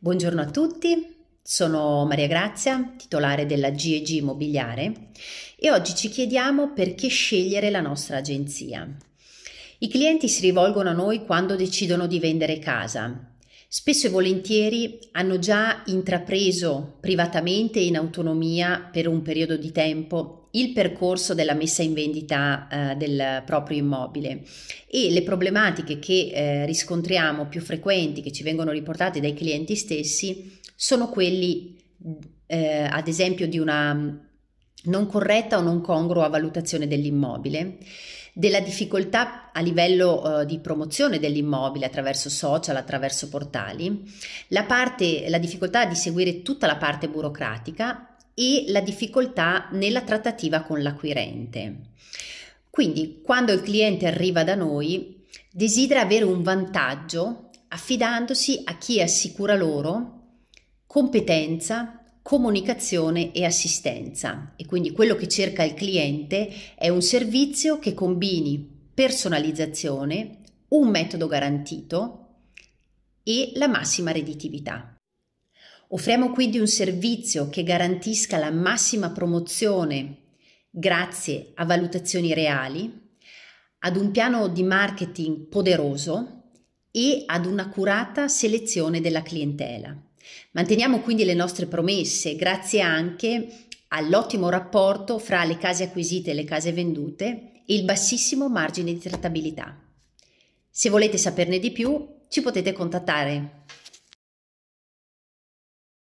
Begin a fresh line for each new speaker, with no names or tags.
Buongiorno a tutti, sono Maria Grazia, titolare della GEG Immobiliare e oggi ci chiediamo perché scegliere la nostra agenzia. I clienti si rivolgono a noi quando decidono di vendere casa Spesso e volentieri hanno già intrapreso privatamente e in autonomia per un periodo di tempo il percorso della messa in vendita eh, del proprio immobile e le problematiche che eh, riscontriamo più frequenti, che ci vengono riportate dai clienti stessi, sono quelli eh, ad esempio di una non corretta o non congrua valutazione dell'immobile, della difficoltà a livello eh, di promozione dell'immobile attraverso social, attraverso portali, la, parte, la difficoltà di seguire tutta la parte burocratica e la difficoltà nella trattativa con l'acquirente. Quindi quando il cliente arriva da noi desidera avere un vantaggio affidandosi a chi assicura loro competenza, comunicazione e assistenza e quindi quello che cerca il cliente è un servizio che combini personalizzazione, un metodo garantito e la massima redditività. Offriamo quindi un servizio che garantisca la massima promozione grazie a valutazioni reali, ad un piano di marketing poderoso e ad una curata selezione della clientela. Manteniamo quindi le nostre promesse grazie anche all'ottimo rapporto fra le case acquisite e le case vendute e il bassissimo margine di trattabilità. Se volete saperne di più, ci potete contattare